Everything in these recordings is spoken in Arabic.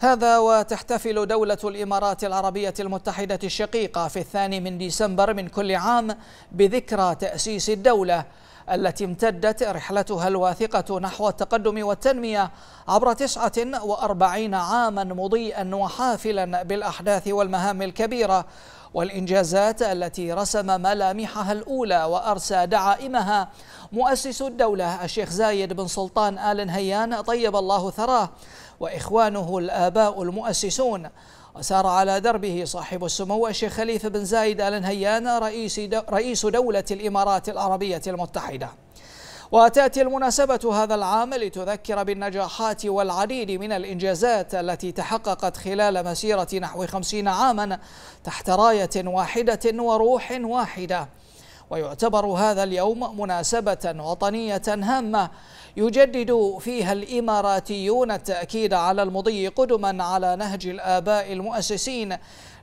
هذا وتحتفل دولة الإمارات العربية المتحدة الشقيقة في الثاني من ديسمبر من كل عام بذكرى تأسيس الدولة التي امتدت رحلتها الواثقة نحو التقدم والتنمية عبر 49 عاما مضيئا وحافلا بالأحداث والمهام الكبيرة والإنجازات التي رسم ملامحها الأولى وأرسى دعائمها مؤسس الدولة الشيخ زايد بن سلطان آل نهيان طيب الله ثراه وإخوانه الآباء المؤسسون وسار على دربه صاحب السمو الشيخ خليفة بن زايد آل نهيان رئيس دولة الإمارات العربية المتحدة وتأتي المناسبة هذا العام لتذكر بالنجاحات والعديد من الإنجازات التي تحققت خلال مسيرة نحو خمسين عاما تحت راية واحدة وروح واحدة ويعتبر هذا اليوم مناسبة وطنية هامة يجدد فيها الإماراتيون التأكيد على المضي قدما على نهج الآباء المؤسسين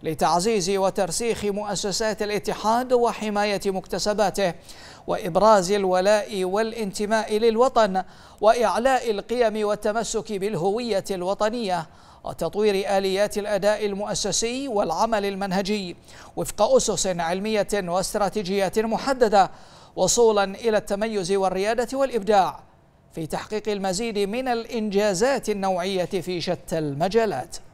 لتعزيز وترسيخ مؤسسات الاتحاد وحماية مكتسباته وإبراز الولاء والانتماء للوطن وإعلاء القيم والتمسك بالهوية الوطنية وتطوير آليات الأداء المؤسسي والعمل المنهجي وفق أسس علمية واستراتيجيات محددة وصولا إلى التميز والريادة والإبداع في تحقيق المزيد من الإنجازات النوعية في شتى المجالات